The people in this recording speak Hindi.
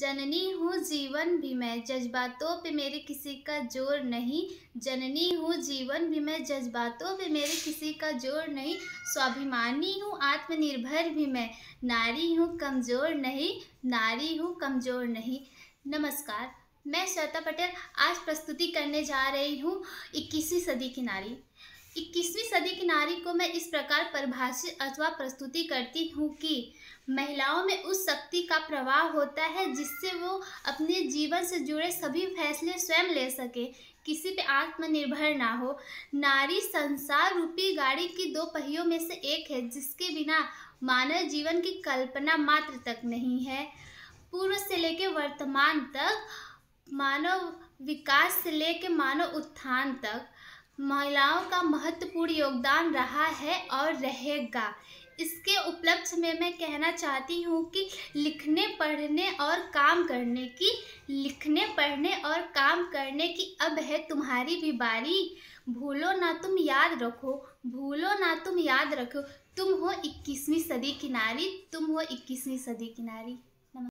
जननी हूँ जीवन भी मैं जज्बातों पे मेरे किसी का जोर नहीं जननी हूँ जीवन भी मैं जज्बातों पे मेरे किसी का जोर नहीं स्वाभिमानी हूँ आत्मनिर्भर भी मैं नारी हूँ कमज़ोर नहीं नारी हूँ कमज़ोर नहीं नमस्कार मैं श्वेता पटेल आज प्रस्तुति करने जा रही हूँ इक्कीसवीं सदी की नारी इक्कीसवीं सदी की नारी को मैं इस प्रकार परिभाषित अथवा प्रस्तुति करती हूँ कि महिलाओं में उस शक्ति का प्रवाह होता है जिससे वो अपने जीवन से जुड़े सभी फैसले स्वयं ले सके किसी पे आत्मनिर्भर ना हो नारी संसार रूपी गाड़ी की दो पहियों में से एक है जिसके बिना मानव जीवन की कल्पना मात्र तक नहीं है पूर्व से लेकर वर्तमान तक मानव विकास से लेकर मानव उत्थान तक महिलाओं का महत्वपूर्ण योगदान रहा है और रहेगा इसके उपलक्ष्य में मैं कहना चाहती हूँ कि लिखने पढ़ने और काम करने की लिखने पढ़ने और काम करने की अब है तुम्हारी भी बारी भूलो ना तुम याद रखो भूलो ना तुम याद रखो तुम हो इक्कीसवीं सदी की नारी तुम हो इक्कीसवीं सदी की नारी